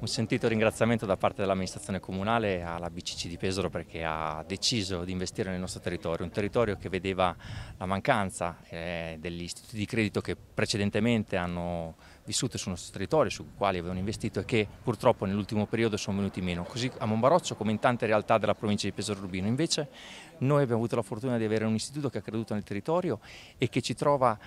Un sentito ringraziamento da parte dell'amministrazione comunale alla BCC di Pesaro perché ha deciso di investire nel nostro territorio, un territorio che vedeva la mancanza eh, degli istituti di credito che precedentemente hanno vissuto sul nostro territorio, sui quali avevano investito e che purtroppo nell'ultimo periodo sono venuti meno. Così a Monbaroccio come in tante realtà della provincia di Pesaro Rubino. Invece noi abbiamo avuto la fortuna di avere un istituto che ha creduto nel territorio e che ci trova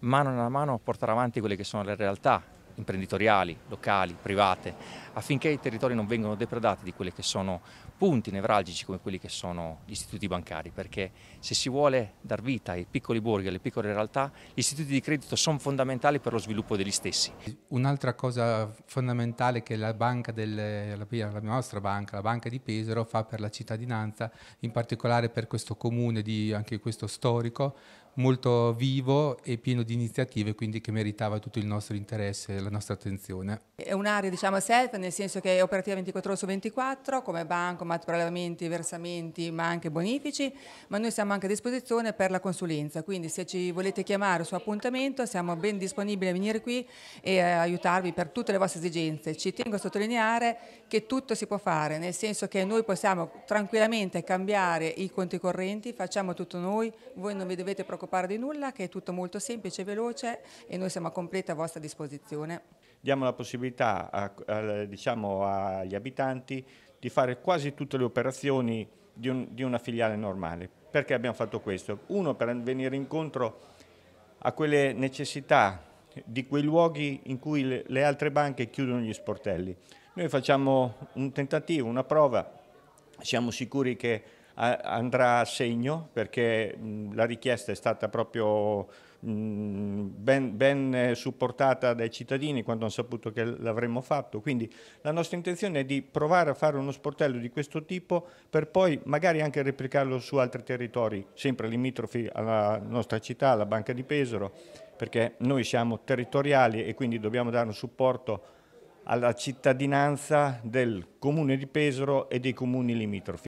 mano nella mano a portare avanti quelle che sono le realtà imprenditoriali, locali, private, affinché i territori non vengano depredati di quelli che sono punti nevralgici come quelli che sono gli istituti bancari, perché se si vuole dar vita ai piccoli borghi, alle piccole realtà, gli istituti di credito sono fondamentali per lo sviluppo degli stessi. Un'altra cosa fondamentale che la, banca del, la nostra banca, la banca di Pesaro, fa per la cittadinanza, in particolare per questo comune, di, anche questo storico, molto vivo e pieno di iniziative, quindi che meritava tutto il nostro interesse e la nostra attenzione. È un'area diciamo self, nel senso che è operativa 24 ore su 24, come bancomat, prelevamenti, versamenti, ma anche bonifici, ma noi siamo anche a disposizione per la consulenza, quindi se ci volete chiamare su appuntamento siamo ben disponibili a venire qui e eh, aiutarvi per tutte le vostre esigenze. Ci tengo a sottolineare che tutto si può fare, nel senso che noi possiamo tranquillamente cambiare i conti correnti, facciamo tutto noi, voi non vi dovete preoccupare preoccupare di nulla, che è tutto molto semplice e veloce e noi siamo a completa vostra disposizione. Diamo la possibilità a, a, diciamo, agli abitanti di fare quasi tutte le operazioni di, un, di una filiale normale. Perché abbiamo fatto questo? Uno, per venire incontro a quelle necessità di quei luoghi in cui le, le altre banche chiudono gli sportelli. Noi facciamo un tentativo, una prova, siamo sicuri che andrà a segno perché la richiesta è stata proprio ben, ben supportata dai cittadini quando hanno saputo che l'avremmo fatto. Quindi la nostra intenzione è di provare a fare uno sportello di questo tipo per poi magari anche replicarlo su altri territori, sempre limitrofi alla nostra città, alla Banca di Pesaro, perché noi siamo territoriali e quindi dobbiamo dare un supporto alla cittadinanza del comune di Pesaro e dei comuni limitrofi.